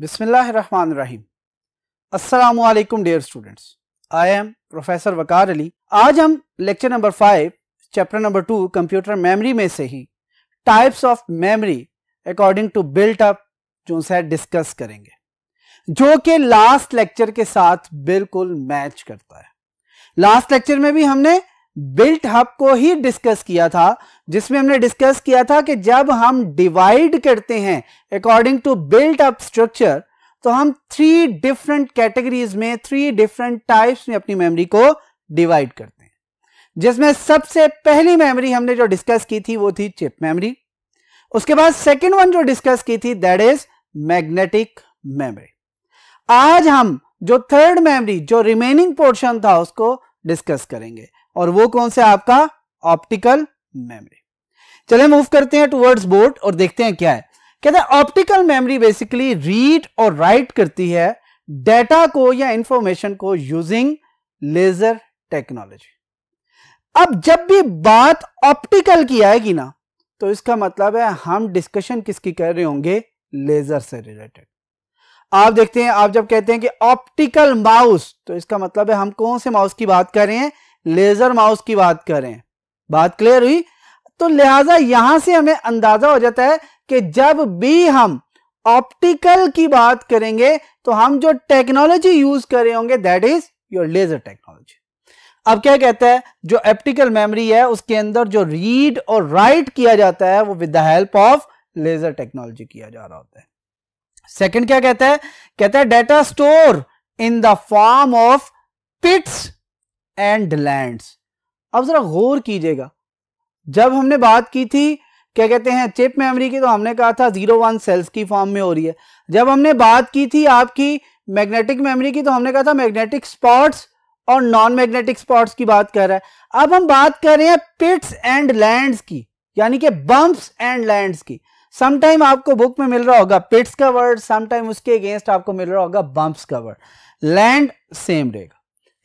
Bismillahirrahmanirrahim. Assalamu alaikum dear students. I am Professor Wakar Ali. आज हम lecture number five chapter number two computer memory में से ही types of memory according to built up जो है discuss करेंगे जो कि लास्ट लेक्चर के साथ बिल्कुल मैच करता है लास्ट लेक्चर में भी हमने बिल्ट हब को ही डिस्कस किया था जिसमें हमने डिस्कस किया था कि जब हम डिवाइड करते हैं according to built up structure तो हम थ्री डिफरेंट कैटेगरीज में थ्री डिफरेंट टाइप्स में अपनी मेमोरी को डिवाइड करते हैं जिसमें सबसे पहली मेमोरी हमने जो डिस्कस की थी वो थी चिप मेमोरी उसके बाद सेकेंड वन जो डिस्कस की थी दैट इज मैग्नेटिक मेमोरी आज हम जो थर्ड मेमोरी जो रिमेनिंग पोर्शन था उसको डिस्कस करेंगे और वो कौन सा आपका ऑप्टिकल मेमोरी चले मूव करते हैं टूवर्ड्स बोर्ड और देखते हैं क्या है कहते हैं ऑप्टिकल मेमोरी बेसिकली रीड और राइट करती है डेटा को या इंफॉर्मेशन को यूजिंग लेजर टेक्नोलॉजी अब जब भी बात ऑप्टिकल की आएगी ना तो इसका मतलब है हम डिस्कशन किसकी कर रहे होंगे लेजर से रिलेटेड आप देखते हैं आप जब कहते हैं कि ऑप्टिकल माउस तो इसका मतलब है हम कौन से माउस की बात कर रहे हैं लेजर माउस की बात करें बात क्लियर हुई तो लिहाजा यहां से हमें अंदाजा हो जाता है कि जब भी हम ऑप्टिकल की बात करेंगे तो हम जो टेक्नोलॉजी यूज कर रहे होंगे that is your laser technology अब क्या कहता है जो एप्टिकल मेमोरी है उसके अंदर जो रीड और राइट किया जाता है वो with the help of laser technology किया जा रहा होता है सेकंड क्या कहता है कहता है data store in the form of pits and land अब ज़रा गौर कीजिएगा जब हमने बात की थी क्या कहते हैं चिप मेमोरी की तो हमने कहा था जीरो वन सेल्स की फॉर्म में हो रही है जब हमने बात की थी आपकी मैग्नेटिक मेमोरी की तो हमने कहा था मैग्नेटिक स्पॉट्स और नॉन मैग्नेटिक स्पॉट्स की बात कर रहा है अब हम बात कर रहे हैं पिट्स एंड लैंड्स की यानी कि बम्प्स एंड लैंड्स की समटाइम आपको बुक में मिल रहा होगा पिट्स का वर्ड समटाइम उसके अगेंस्ट आपको मिल रहा होगा बम्प्स का वर्ड लैंड सेम रहेगा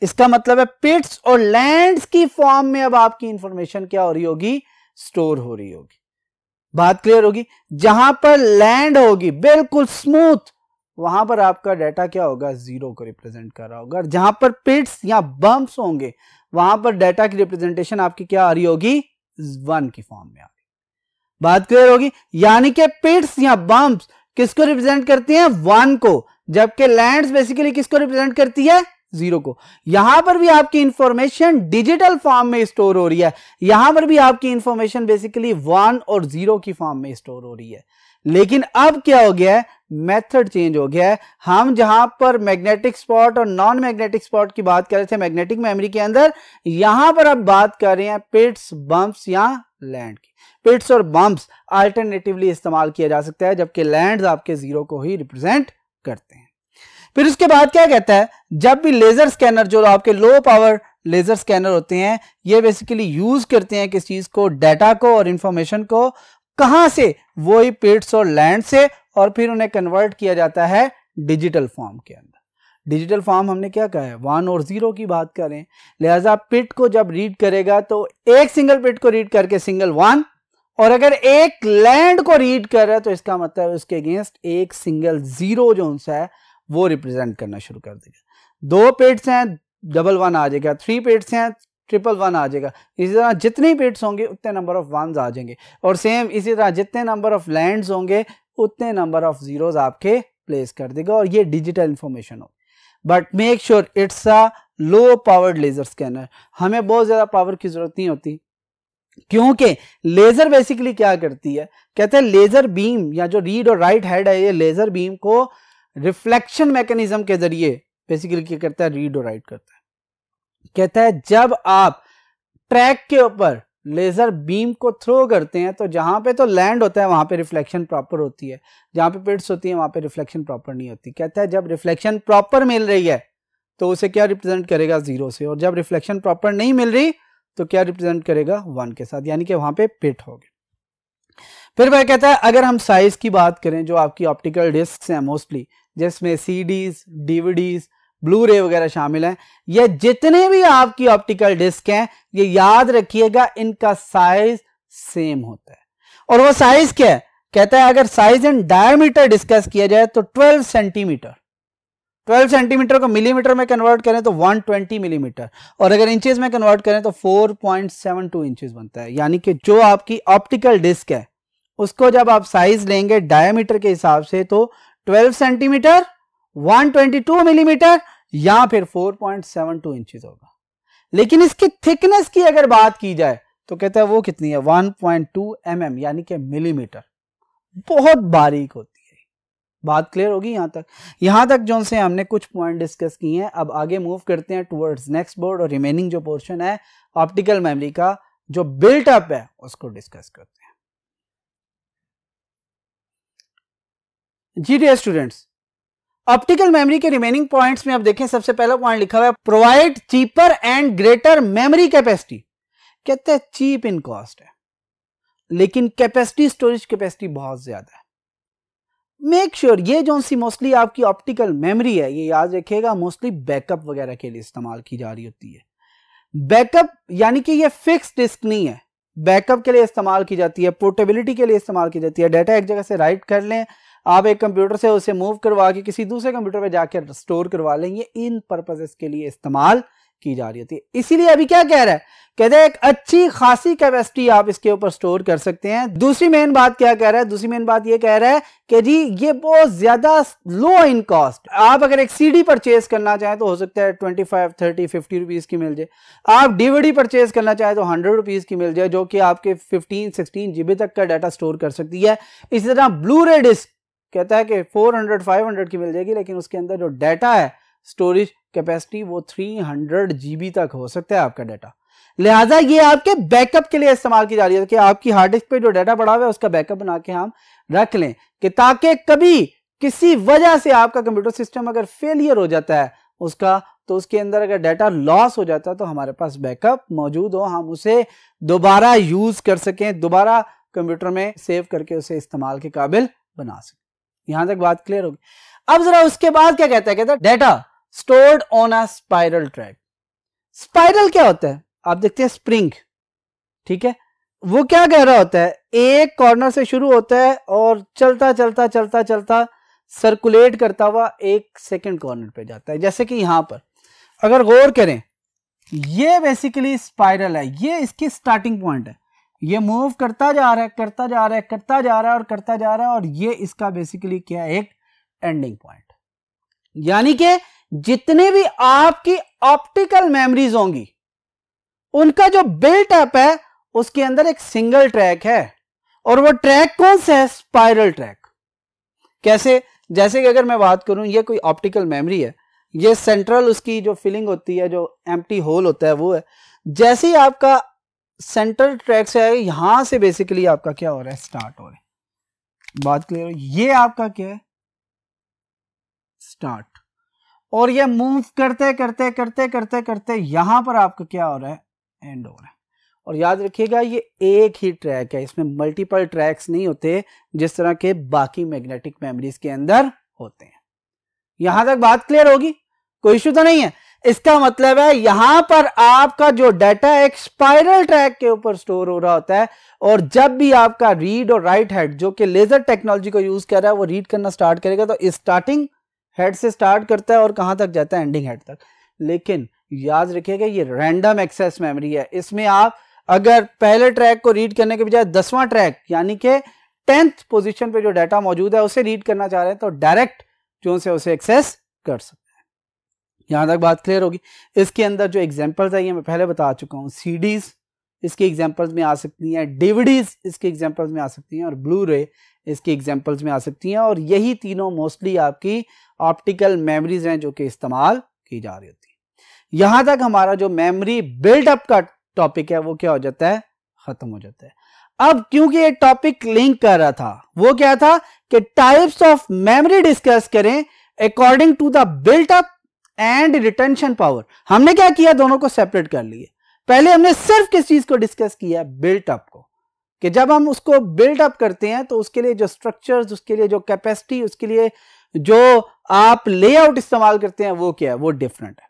इसका मतलब है पिट्स और लैंड्स की फॉर्म में अब आपकी इंफॉर्मेशन क्या हो रही होगी स्टोर हो रही होगी बात क्लियर होगी जहां पर लैंड होगी बिल्कुल स्मूथ वहां पर आपका डाटा क्या होगा जीरो को रिप्रेजेंट कर रहा होगा और जहां पर पिट्स या बम्प्स होंगे वहां पर डाटा की रिप्रेजेंटेशन आपकी क्या आ रही होगी वन की फॉर्म में आ रही बात क्लियर होगी यानी कि पिट्स या बम्प्स किसको रिप्रेजेंट करती हैं वन को जबकि लैंड्स बेसिकली किसको रिप्रेजेंट करती है जीरो को यहां पर भी आपकी इंफॉर्मेशन डिजिटल फॉर्म में स्टोर हो रही है यहां पर भी आपकी इंफॉर्मेशन बेसिकली वन और जीरो की फॉर्म में स्टोर हो रही है लेकिन अब क्या हो गया है मेथड चेंज हो गया है हम जहां पर मैग्नेटिक स्पॉट और नॉन मैग्नेटिक स्पॉट की बात कर रहे थे मैग्नेटिक मेमोरी के अंदर यहां पर अब बात कर रहे हैं पिट्स बम्प्स या लैंड की पिट्स और बम्प्स अल्टरनेटिवली इस्तेमाल किया जा सकता है जबकि लैंड आपके जीरो को ही रिप्रेजेंट करते हैं फिर उसके बाद क्या कहता है जब भी लेजर स्कैनर जो आपके लो पावर लेजर स्कैनर होते हैं ये बेसिकली यूज करते हैं किस चीज को डाटा को और इंफॉर्मेशन को कहां से वो ही पेट्स और लैंड से और फिर उन्हें कन्वर्ट किया जाता है डिजिटल फॉर्म के अंदर डिजिटल फॉर्म हमने क्या कहा है वन और जीरो की बात करें लिहाजा पिट को जब रीड करेगा तो एक सिंगल पिट को रीड करके सिंगल वन और अगर एक लैंड को रीड कर रहा है तो इसका मतलब उसके अगेंस्ट एक सिंगल जीरो जो है वो रिप्रेजेंट करना शुरू कर देगा दो पेट्स हैं डबल वन आ जाएगा थ्री पेट्स हैं ट्रिपल वन आ जाएगा इसी तरह जितने पेट्स होंगे उतने नंबर ऑफ वन आ जाएंगे और सेम इसी तरह जितने नंबर ऑफ लैंड होंगे उतने नंबर ऑफ जीरोज आपके प्लेस कर देगा और ये डिजिटल इंफॉर्मेशन हो but make sure it's a low powered laser scanner हमें बहुत ज़्यादा पावर की ज़रूरत नहीं होती क्योंकि लेज़र बेसिकली क्या करती है कहते हैं लेज़र बीम या जो रीड और राइट हेड है ये लेज़र बीम को रिफ्लेक्शन मैकेनिज्म के जरिए बेसिकली क्या करता है रीड और राइट करता है कहता है जब आप ट्रैक के ऊपर लेजर बीम को थ्रो करते हैं तो जहां पे तो लैंड होता है वहां पे रिफ्लेक्शन प्रॉपर होती है जहां पे पिट्स होती है वहां पे रिफ्लेक्शन प्रॉपर नहीं होती कहता है जब रिफ्लेक्शन प्रॉपर मिल रही है तो उसे क्या रिप्रेजेंट करेगा जीरो से और जब रिफ्लेक्शन प्रॉपर नहीं मिल रही तो क्या रिप्रेजेंट करेगा वन के साथ यानी कि वहां पे पिट हो गए फिर वह कहता है अगर हम साइज की बात करें जो आपकी ऑप्टिकल डिस्क हैं मोस्टली जिसमें सीडीज डीवीडीज ब्लू रे वगैरह शामिल हैं ये जितने भी आपकी ऑप्टिकल डिस्क हैं ये याद रखिएगा इनका साइज सेम होता है और वो साइज क्या है कहता है अगर साइज एंड डायमीटर डिस्कस किया जाए तो 12 सेंटीमीटर 12 सेंटीमीटर को मिलीमीटर में कन्वर्ट करें तो 120 मिलीमीटर और अगर इंचेस में कन्वर्ट करें तो 4.72 इंचेस बनता है यानी कि जो आपकी ऑप्टिकल डिस्क है उसको जब आप साइज लेंगे डायमीटर के हिसाब से तो 12 सेंटीमीटर 122 मिलीमीटर mm, या फिर 4.72 इंचेस होगा लेकिन इसकी थिकनेस की अगर बात की जाए तो कहते हैं वो कितनी है 1.2 पॉइंट mm, यानी कि मिलीमीटर बहुत बारीक होती है बात क्लियर होगी यहां तक यहां तक जो से हमने कुछ पॉइंट डिस्कस किए हैं अब आगे मूव करते हैं टुवर्ड्स नेक्स्ट बोर्ड और रिमेनिंग जो पोर्शन है ऑप्टिकल मेमोरी का जो बिल्टअप है उसको डिस्कस करते हैं जी डी स्टूडेंट्स ऑप्टिकल मेमोरी के रिमेनिंग पॉइंट्स में आप देखें सबसे पहला पॉइंट लिखा हुआ है provide cheaper and greater memory capacity कहते हैं चीप इन कॉस्ट है लेकिन कैपेसिटी स्टोरेज कैपेसिटी बहुत ज्यादा है मेक श्योर sure, ये जो सी मोस्टली आपकी ऑप्टिकल मेमोरी है ये याद रखिएगा मोस्टली बैकअप वगैरह के लिए इस्तेमाल की जा रही होती है बैकअप यानी कि ये फिक्स डिस्क नहीं है बैकअप के लिए इस्तेमाल की जाती है पोर्टेबिलिटी के लिए इस्तेमाल की जाती है डाटा एक जगह से राइट कर लें आप एक कंप्यूटर से उसे मूव करवा के किसी दूसरे कंप्यूटर पे जाकर स्टोर करवा लेंगे इन पर्पजेस के लिए इस्तेमाल की जा रही होती है इसीलिए अभी क्या कह रहा है कहते हैं एक अच्छी खासी कैपेसिटी आप इसके ऊपर स्टोर कर सकते हैं दूसरी मेन बात क्या कह रहा है दूसरी मेन बात ये कह रहा है कि जी ये बहुत ज्यादा लो इन कॉस्ट आप अगर एक सीडी परचेज करना चाहें तो हो सकता है twenty five thirty fifty rupees की मिल जाए आप डीवीडी परचेज करना चाहें तो हंड्रेड रुपीज की मिल जाए जो कि आपके फिफ्टीन सिक्सटीन जीबी तक का डाटा स्टोर कर सकती है इसी तरह ब्लू रे डिस्क कहता है कि 400 500 की मिल जाएगी लेकिन उसके अंदर जो डाटा है स्टोरेज कैपेसिटी वो 300 जीबी तक हो सकता है आपका डाटा लिहाजा ये आपके बैकअप के लिए इस्तेमाल की जा रही है कि आपकी हार्ड डिस्क पे जो डाटा पड़ा हुआ है उसका बैकअप बना के हम रख लें कि ताकि कभी किसी वजह से आपका कंप्यूटर सिस्टम अगर फेलियर हो जाता है उसका तो उसके अंदर अगर डाटा लॉस हो जाता है तो हमारे पास बैकअप मौजूद हो हम उसे दोबारा यूज कर सकें दोबारा कंप्यूटर में सेव करके उसे इस्तेमाल के काबिल बना सकें यहां तक बात क्लियर होगी अब जरा उसके बाद क्या कहता है कहता है data stored on a spiral track spiral क्या होता है आप देखते हैं स्प्रिंग ठीक है वो क्या कह रहा होता है एक कॉर्नर से शुरू होता है और चलता चलता चलता चलता सर्कुलेट करता हुआ एक सेकेंड कॉर्नर पे जाता है जैसे कि यहां पर अगर गौर करें ये बेसिकली स्पाइरल है ये इसकी स्टार्टिंग पॉइंट है ये मूव करता जा रहा है करता जा रहा है करता जा रहा है और करता जा रहा है और ये इसका बेसिकली क्या है एक एंडिंग पॉइंट यानी कि जितने भी आपकी ऑप्टिकल मेमोरीज होंगी उनका जो बिल्ट अप है उसके अंदर एक सिंगल ट्रैक है और वो ट्रैक कौन सा है स्पाइरल ट्रैक कैसे जैसे कि अगर मैं बात करूं ये कोई ऑप्टिकल मेमोरी है ये सेंट्रल उसकी जो फिलिंग होती है जो एम्प्टी होल होता है वो है जैसे ही आपका सेंटर ट्रैक से आएगा यहां से बेसिकली आपका क्या हो रहा है स्टार्ट हो रहा है बात क्लियर हो ये आपका क्या है स्टार्ट और ये मूव करते करते करते करते करते यहां पर आपका क्या हो रहा है एंड हो रहा है और याद रखिएगा ये एक ही ट्रैक है इसमें मल्टीपल ट्रैक्स नहीं होते जिस तरह के बाकी मैग्नेटिक मेमोरीज के अंदर होते हैं यहां तक बात क्लियर होगी कोई इश्यू तो नहीं है इसका मतलब है यहां पर आपका जो डाटा एक स्पाइरल ट्रैक के ऊपर स्टोर हो रहा होता है और जब भी आपका रीड और राइट हेड जो कि लेजर टेक्नोलॉजी को यूज कर रहा है वो रीड करना स्टार्ट करेगा तो स्टार्टिंग हेड से स्टार्ट करता है और कहां तक जाता है एंडिंग हेड तक लेकिन याद रखिएगा ये रैंडम एक्सेस मेमोरी है इसमें आप अगर पहले ट्रैक को रीड करने के बजाय दसवां ट्रैक यानी कि टेंथ पोजिशन पर जो डाटा मौजूद है उसे रीड करना चाह रहे हैं तो डायरेक्ट जो से उसे एक्सेस कर सकते यहाँ तक बात क्लियर होगी इसके अंदर जो एग्जाम्पल्स आई है मैं पहले बता चुका हूँ सीडीज इसके एग्जाम्पल्स में आ सकती हैं डिविडीज इसके एग्जाम्पल्स में आ सकती हैं और ब्लू रे इसके एग्जाम्पल्स में आ सकती हैं और यही तीनों मोस्टली आपकी ऑप्टिकल मेमरीज हैं जो कि इस्तेमाल की जा रही होती है यहाँ तक हमारा जो मेमरी बिल्डअप का टॉपिक है वो क्या हो जाता है ख़त्म हो जाता है अब क्योंकि ये टॉपिक लिंक कर रहा था वो क्या था कि टाइप्स ऑफ मेमरी डिस्कस करें according to the built up and retention power हमने क्या किया दोनों को सेपरेट कर लिए पहले हमने सिर्फ किस चीज को डिस्कस किया बिल्ट अप को कि जब हम उसको बिल्टअप अप करते हैं तो उसके लिए जो स्ट्रक्चर्स उसके लिए जो कैपेसिटी उसके लिए जो आप लेआउट इस्तेमाल करते हैं वो क्या है वो डिफरेंट है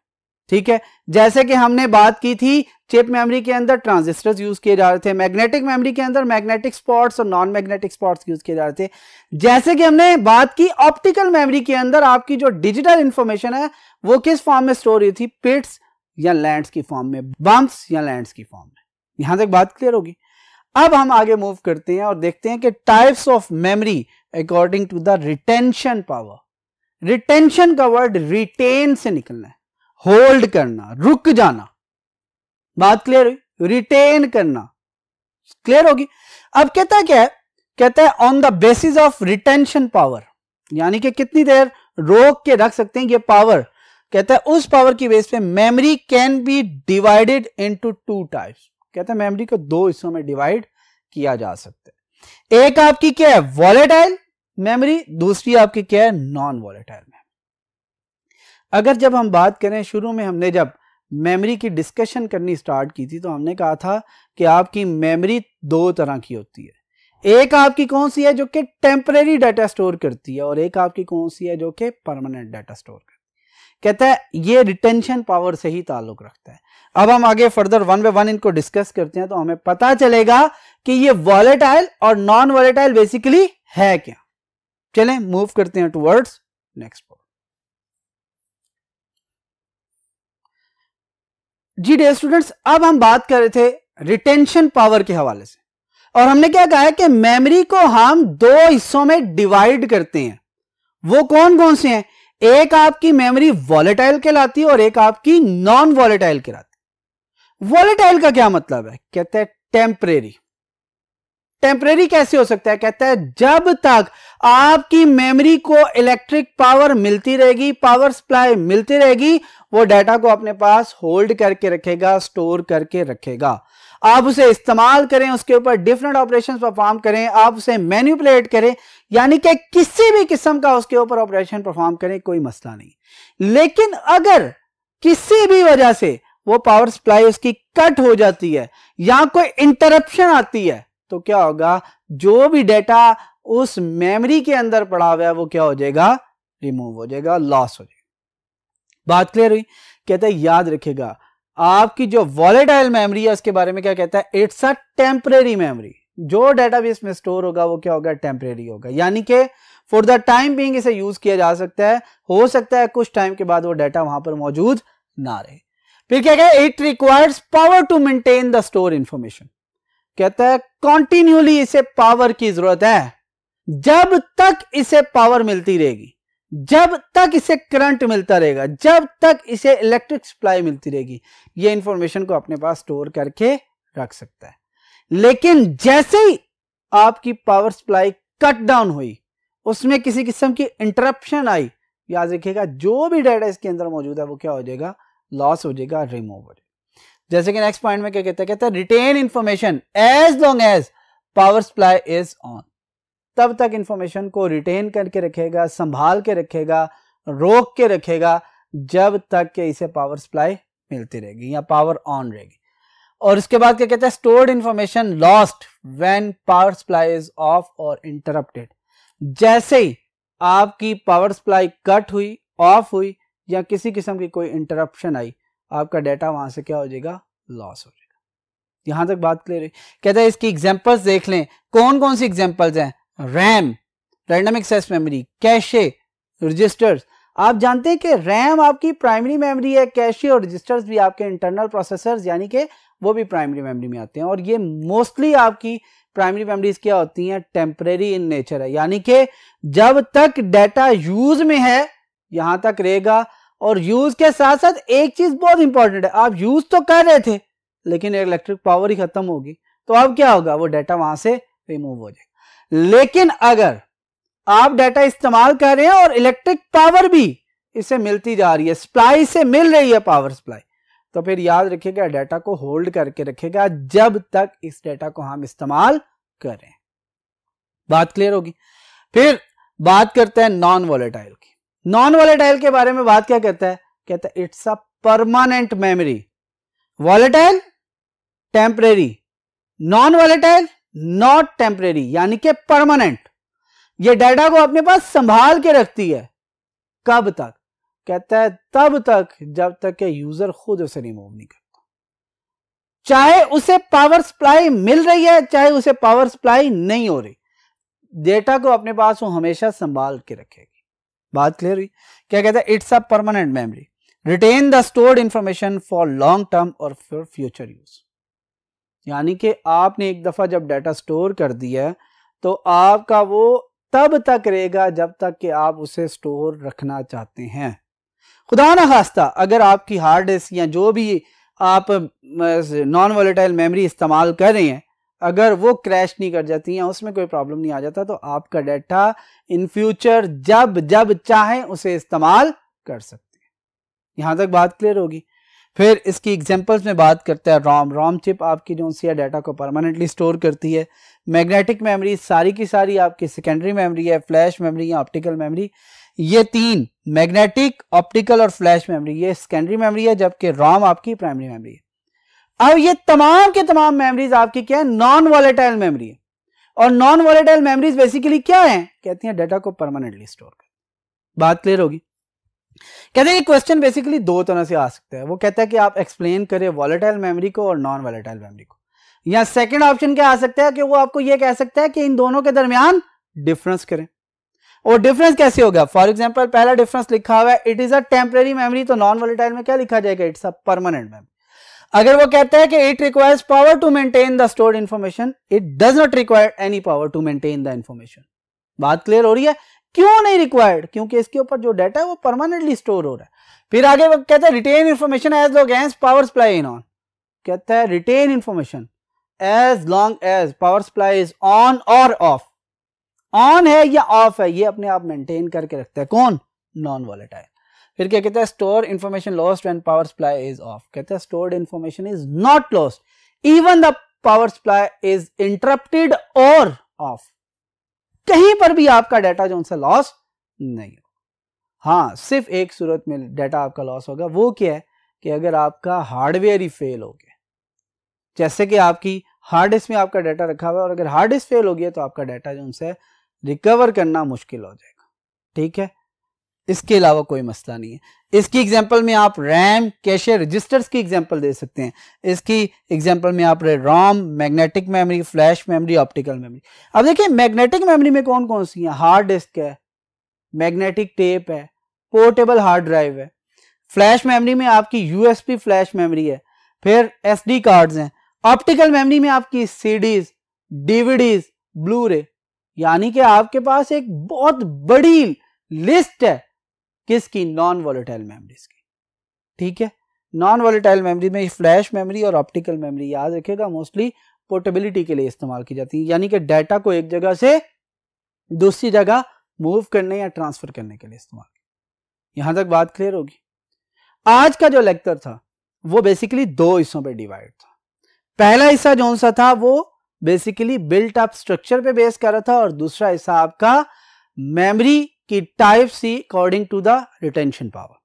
ठीक है जैसे कि हमने बात की थी चिप मेमोरी के अंदर ट्रांजिस्टर्स यूज किए जा रहे थे मैग्नेटिक मेमोरी के अंदर मैग्नेटिक स्पॉट्स और नॉन मैग्नेटिक स्पॉट्स यूज किए जा रहे थे जैसे कि हमने बात की ऑप्टिकल मेमोरी के अंदर आपकी जो डिजिटल इंफॉर्मेशन है वो किस फॉर्म में स्टोर हुई थी पिट्स या लैंड्स की फॉर्म में बम्प्स या लैंड्स की फॉर्म में यहां तक बात क्लियर होगी अब हम आगे मूव करते हैं और देखते हैं कि types of memory according to the retention power retention का वर्ड रिटेन से निकलना है होल्ड करना रुक जाना बात क्लियर हुई रिटेन करना क्लियर होगी अब कहता क्या है कहता है on the basis of retention power यानी कि कितनी देर रोक के रख सकते हैं ये पावर कहता है उस पावर की बेस पे memory can be divided into two types कहता है मेमोरी को दो हिस्सों में डिवाइड किया जा सकता है एक आपकी क्या है वॉलेटाइल मेमोरी दूसरी आपकी क्या है नॉन वॉलेटाइल अगर जब हम बात करें शुरू में हमने जब मेमोरी की डिस्कशन करनी स्टार्ट की थी तो हमने कहा था कि आपकी मेमोरी दो तरह की होती है एक आपकी कौन सी है जो कि टेम्परेरी डाटा स्टोर करती है और एक आपकी कौन सी है जो कि परमानेंट डाटा स्टोर करती है कहता है ये रिटेंशन पावर से ही ताल्लुक रखता है अब हम आगे फर्दर वन बाय वन इनको डिस्कस करते हैं तो हमें पता चलेगा कि ये वॉलेटाइल और नॉन वॉलेटाइल बेसिकली है क्या चलें मूव करते हैं टूवर्ड्स नेक्स्ट जी डे स्टूडेंट्स अब हम बात कर रहे थे रिटेंशन पावर के हवाले से और हमने क्या कहा है कि मेमोरी को हम दो हिस्सों में डिवाइड करते हैं वो कौन कौन से हैं एक आपकी मेमोरी वॉलेटाइल कहलाती है और एक आपकी नॉन वॉलेटाइल कहलाती है वॉलेटाइल का क्या मतलब है कहते हैं टेम्परेरी टेम्परेरी कैसे हो सकता है कहता है जब तक आपकी मेमोरी को इलेक्ट्रिक पावर मिलती रहेगी पावर सप्लाई मिलती रहेगी वो डाटा को अपने पास होल्ड करके रखेगा स्टोर करके रखेगा आप उसे इस्तेमाल करें उसके ऊपर डिफरेंट ऑपरेशन परफॉर्म करें आप उसे मैन्यूपुलेट करें यानी कि किसी भी किस्म का उसके ऊपर ऑपरेशन परफॉर्म करें कोई मसला नहीं लेकिन अगर किसी भी वजह से वो पावर सप्लाई उसकी कट हो जाती है या कोई इंटरप्शन आती है तो क्या होगा जो भी डेटा उस मेमोरी के अंदर पड़ा हुआ है वो क्या हो जाएगा रिमूव हो जाएगा लॉस हो जाएगा बात क्लियर हुई कहता है याद रखेगा आपकी जो वॉलेटाइल मेमोरी है उसके बारे में क्या कहता है इट्स अ टेम्परेरी मेमोरी जो डेटाबेस में स्टोर होगा वो क्या होगा टेम्परेरी होगा यानी कि फॉर द टाइम बीइंग इसे यूज किया जा सकता है हो सकता है कुछ टाइम के बाद वो डाटा वहां पर मौजूद ना रहे फिर क्या कहता है it requires power to maintain the store information कहता है कॉन्टिन्यूली इसे पावर की जरूरत है जब तक इसे पावर मिलती रहेगी जब तक इसे करंट मिलता रहेगा जब तक इसे इलेक्ट्रिक सप्लाई मिलती रहेगी ये इंफॉर्मेशन को अपने पास स्टोर करके रख सकता है लेकिन जैसे ही आपकी पावर सप्लाई कट डाउन हुई उसमें किसी किस्म की इंटरप्शन आई याद रखिएगा जो भी डाटा इसके अंदर मौजूद है वो क्या हो जाएगा लॉस हो जाएगा रिमूव हो जाएगा जैसे कि नेक्स्ट पॉइंट में क्या कहता है कहता है retain information as long as power supply is on तब तक इंफॉर्मेशन को रिटेन करके रखेगा संभाल के रखेगा रोक के रखेगा जब तक के इसे पावर सप्लाई मिलती रहेगी या पावर ऑन रहेगी और उसके बाद क्या कहते हैं stored information lost when power supply is off और इंटरप्टेड जैसे ही आपकी पावर सप्लाई कट हुई ऑफ हुई या किसी किस्म की कोई इंटरप्शन आई आपका डाटा वहां से क्या हो जाएगा लॉस हो जाएगा यहां तक बात क्लियर हुई कहते हैं इसकी एग्जांपल्स देख लें कौन कौन सी एग्जांपल्स हैं RAM random access memory cache registers आप जानते हैं कि रैम आपकी प्राइमरी मेमोरी है कैशे और रजिस्टर्स भी आपके इंटरनल प्रोसेसर्स यानी कि वो भी प्राइमरी मेमोरी में आते हैं और ये मोस्टली आपकी प्राइमरी मेमोरीज क्या होती हैं टेम्परेरी इन नेचर है यानी कि जब तक डेटा यूज में है यहां तक रहेगा और यूज के साथ साथ एक चीज बहुत इंपॉर्टेंट है आप यूज तो कर रहे थे लेकिन इलेक्ट्रिक पावर ही खत्म होगी तो अब क्या होगा वो डेटा वहां से रिमूव हो जाएगा लेकिन अगर आप डाटा इस्तेमाल कर रहे हैं और इलेक्ट्रिक पावर भी इसे मिलती जा रही है सप्लाई से मिल रही है पावर सप्लाई तो फिर याद रखिएगा डाटा को होल्ड करके रखेगा जब तक इस डाटा को हम इस्तेमाल करें बात क्लियर होगी फिर बात करते हैं नॉन वॉलेटाइल की नॉन वॉलेटाइल के बारे में बात क्या कहता है कहता है it's a permanent memory volatile temporary non volatile not temporary यानी कि परमानेंट ये डाटा को अपने पास संभाल के रखती है कब तक कहता है तब तक जब तक के यूजर खुद उसे रिमूव नहीं करता चाहे उसे पावर सप्लाई मिल रही है चाहे उसे पावर सप्लाई नहीं हो रही डेटा को अपने पास वो हमेशा संभाल के रखेगी बात क्लियर हुई क्या कहता है it's a permanent memory retain the stored information for long term और फॉर फ्यूचर यूज यानी कि आपने एक दफ़ा जब डाटा स्टोर कर दिया तो आपका वो तब तक रहेगा जब तक कि आप उसे स्टोर रखना चाहते हैं खुदा न खास्ता अगर आपकी हार्ड डिस्क या जो भी आप नॉन वॉलेटाइल मेमोरी इस्तेमाल कर रहे हैं अगर वो क्रैश नहीं कर जाती या उसमें कोई प्रॉब्लम नहीं आ जाता तो आपका डाटा इन फ्यूचर जब जब चाहें उसे इस्तेमाल कर सकते हैं यहाँ तक बात क्लियर होगी फिर इसकी एग्जांपल्स में बात करते हैं रॉम रॉम चिप आपकी जो सी डाटा को परमानेंटली स्टोर करती है मैग्नेटिक मेमोरी सारी की सारी आपकी सेकेंडरी मेमोरी है फ्लैश मेमोरी या ऑप्टिकल मेमोरी ये तीन मैग्नेटिक ऑप्टिकल और फ्लैश मेमोरी ये सेकेंडरी मेमोरी है जबकि रॉम आपकी प्राइमरी मेमरी है अब ये तमाम के तमाम मेमरीज आपकी क्या है नॉन वॉलेटाइल मेमरी है और नॉन वॉलेटाइल मेमरीज बेसिकली क्या है कहती हैं डाटा को परमानेंटली स्टोर कर बात क्लियर होगी कहते हैं क्वेश्चन बेसिकली दो तरह से आ सकता है वो कहता है कि आप एक्सप्लेन करें वॉलेटाइल मेमोरी को और नॉन वॉलेटाइल मेमोरी को या सेकंड ऑप्शन क्या आ सकता है कि वो आपको ये कह सकता है कि इन दोनों के दरमियान डिफरेंस करें और डिफरेंस कैसे होगा फॉर एग्जाम्पल पहला डिफरेंस लिखा हुआ है it is a temporary memory तो नॉन वॉलेटाइल में क्या लिखा जाएगा इट्स अ परमानेंट मेमरी अगर वो कहता है कि it requires power to maintain the stored information it does not require any power to maintain the information बात क्लियर हो रही है क्यों नहीं रिक्वायर्ड क्योंकि इसके ऊपर जो डाटा है वो परमानेंटली स्टोर हो रहा है फिर आगे वो कहता है retain information as long as power supply in on कहता है retain information as long as power supply is on और ऑफ ऑन है या ऑफ है ये अपने आप मेंटेन करके रखता है कौन नॉन वॉलेटाइल फिर क्या कहता है store information lost and power supply is off कहता है stored information is not lost even the power supply is interrupted और ऑफ कहीं पर भी आपका डाटा जो उनसे लॉस नहीं होगा हाँ सिर्फ एक सूरत में डाटा आपका लॉस होगा वो क्या है कि अगर आपका हार्डवेयर ही फेल हो गया जैसे कि आपकी हार्ड डिस्क में आपका डाटा रखा हुआ है और अगर हार्ड डिस्क फेल हो गया तो आपका डाटा जो उनसे रिकवर करना मुश्किल हो जाएगा ठीक है इसके अलावा कोई मसला नहीं है इसकी एग्जांपल में आप रैम कैशे रजिस्टर्स की एग्जांपल दे सकते हैं इसकी एग्जांपल में आप ROM magnetic memory flash memory optical memory अब देखिए मैग्नेटिक मेमोरी में कौन कौन सी है हार्ड डिस्क है मैग्नेटिक टेप है पोर्टेबल हार्ड ड्राइव है फ्लैश मेमोरी में आपकी यूएसपी फ्लैश मेमोरी है फिर डी कार्ड्स हैं ऑप्टिकल मेमरी में आपकी सीडीज डीवीडीज ब्लू रे यानी कि आपके पास एक बहुत बड़ी लिस्ट है किसकी नॉन वॉलेटाइल मेमरीज की ठीक है नॉन वॉलेटाइल मेमरी में फ्लैश मेमरी और ऑप्टिकल मेमरी याद रखेगा मोस्टली पोर्टेबिलिटी के लिए इस्तेमाल की जाती है यानी कि डाटा को एक जगह से दूसरी जगह मूव करने या ट्रांसफर करने के लिए इस्तेमाल यहां तक बात क्लियर होगी आज का जो लेक्चर था वो बेसिकली दो हिस्सों पे डिवाइड था पहला हिस्सा जो सा था वो बेसिकली बिल्ट अप स्ट्रक्चर पे बेस कर रहा था और दूसरा हिस्सा आपका मेमोरी कि टाइप सी according to the retention power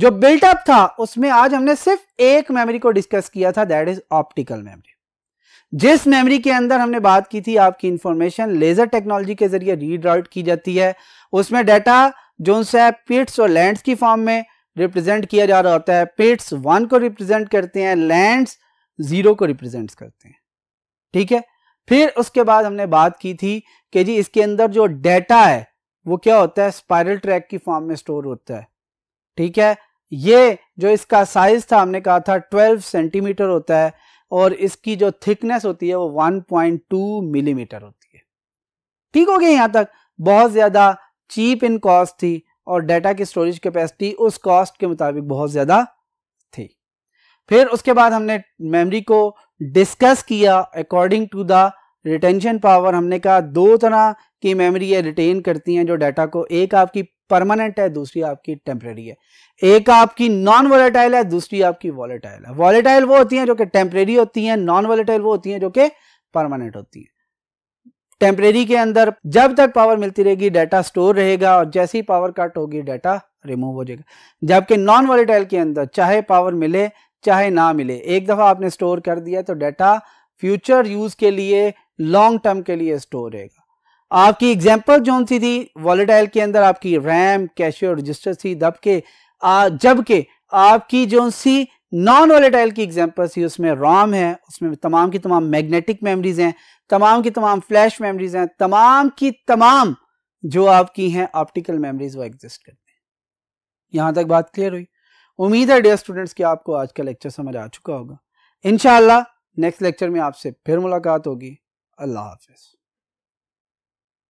जो बिल्टअप था उसमें आज हमने सिर्फ एक मेमोरी को डिस्कस किया था दैट इज ऑप्टिकल मेमोरी जिस मेमोरी के अंदर हमने बात की थी आपकी इंफॉर्मेशन लेजर टेक्नोलॉजी के जरिए रीड आउट की जाती है उसमें डाटा जो है पिट्स और लैंड्स की फॉर्म में रिप्रेजेंट किया जा रहा होता है पिट्स वन को रिप्रेजेंट करते हैं लैंड्स जीरो को रिप्रेजेंट करते हैं ठीक है फिर उसके बाद हमने बात की थी कि जी इसके अंदर जो डेटा है वो क्या होता है स्पायरल ट्रैक की फॉर्म में स्टोर होता है ठीक है ये जो इसका साइज था हमने कहा था 12 सेंटीमीटर होता है और इसकी जो थिकनेस होती है वो 1.2 मिलीमीटर होती है ठीक हो गया यहाँ तक बहुत ज़्यादा चीप इन कॉस्ट थी और डाटा की स्टोरेज कैपेसिटी उस कॉस्ट के मुताबिक बहुत ज़्यादा थी फिर उसके बाद हमने मेमोरी को डिस्कस किया according to the retention power हमने कहा दो तरह की मेमोरी है रिटेन करती हैं जो डाटा को एक आपकी परमानेंट है दूसरी आपकी टेम्प्रेरी है एक आपकी नॉन वॉलेटाइल है दूसरी आपकी वॉलेटाइल है वॉलेटाइल वो होती हैं जो कि टेम्प्रेरी होती हैं नॉन वॉलेटाइल वो होती हैं जो कि परमानेंट होती हैं टेम्प्रेरी के अंदर जब तक पावर मिलती रहेगी डाटा स्टोर रहेगा और जैसे ही पावर कट होगी डाटा रिमूव हो जाएगा जबकि नॉन वॉलेटाइल के अंदर चाहे पावर मिले चाहे ना मिले एक दफ़ा आपने स्टोर कर दिया तो डाटा फ्यूचर यूज़ के लिए लॉन्ग टर्म के लिए स्टोर रहेगा आपकी एग्जाम्पल जो सी थी वॉलेटाइल के अंदर आपकी रैम कैश और रजिस्टर थी दबके जबकि आपकी जो सी नॉन वॉलेटाइल की एग्जाम्पल थी उसमें रॉम है उसमें तमाम की तमाम मैग्नेटिक मेमरीज हैं तमाम की तमाम फ्लैश मेमरीज हैं तमाम की तमाम जो आपकी हैं ऑप्टिकल मेमरीज वो एग्जिस्ट करते हैं यहाँ तक बात क्लियर हुई उम्मीद है डियर स्टूडेंट्स कि आपको आज का लेक्चर समझ आ चुका होगा इन नेक्स्ट लेक्चर में आपसे फिर मुलाकात होगी of this.